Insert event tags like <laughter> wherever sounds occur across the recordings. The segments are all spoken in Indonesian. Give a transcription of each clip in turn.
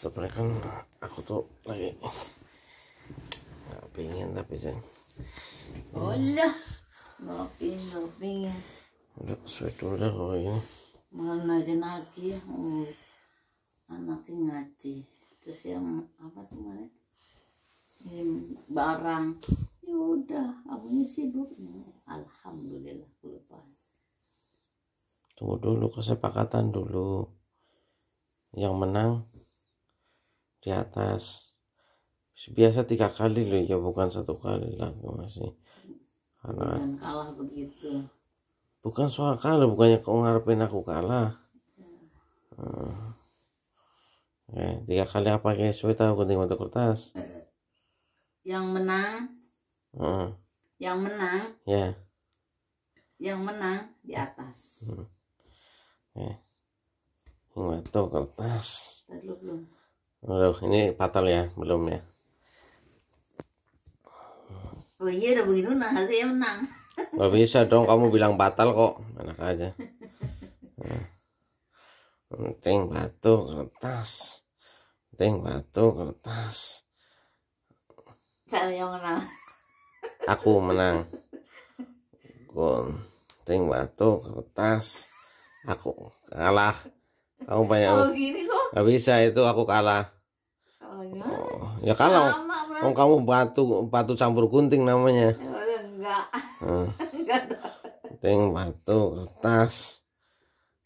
sebenarnya kan aku tuh lagi nggak pengen tapi Zen Allah nggak pengen nggak pengen udah sweet udah kalau ini malah aja lagi uh, anaknya ngaji terus yang apa semuanya ini barang ya udah akunya sibuk alhamdulillah lupa tunggu dulu kesepakatan dulu yang menang di atas biasa tiga kali loh ya bukan satu kali lah masih karena bukan kalah begitu bukan soal kalah bukannya kau ngarepin aku kalah hmm. Oke, eh, tiga kali apa guys suwe tahu gunting untuk kertas yang menang hmm. yang menang ya yeah. yang menang di atas hmm. Oke. Eh, tahu kertas. belum. Aduh, ini fatal ya, belum ya. Oh iya udah begitu nah saya menang. Gak bisa dong kamu bilang batal kok, enak aja. Nah. Penting batu kertas. Penting batu kertas. Saya yang menang. Aku menang. penting batu kertas. Aku kalah. Kamu banyak. Kalau gini kok. Gak bisa itu aku kalah. Oh, ya kalah. Sama, oh, kamu batu batu campur gunting namanya. Ya enggak. Hmm. <laughs> Enggak. batu kertas.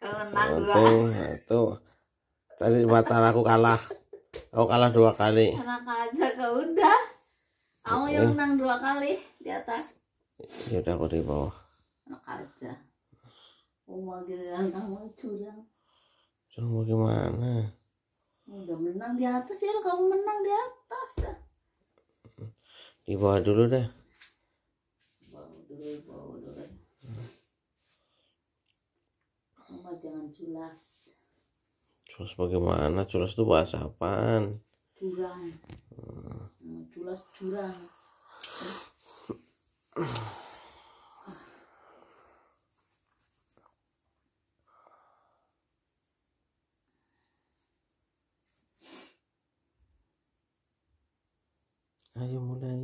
Gunting batu. Tadi batal aku kalah. Aku kalah dua kali. Enak aja kau ya udah. Aku yang hmm. menang dua kali di atas. Ya udah aku di bawah. Enak aja. Umar giliran kamu curang cuma bagaimana? gimana? Udah menang di atas ya, kamu menang di atas ya. Di bawah dulu deh. Bawah dulu, bawah dulu. Mama jangan culas. Culas bagaimana? Culas tuh bahasa apaan? Curang. Hmm. Culas curang. <sniffs> <sniffs> ayo mulai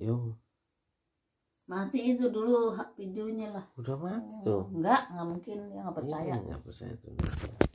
yo mati itu dulu videonya lah udah mati tuh enggak enggak mungkin ya enggak iya, percaya enggak percaya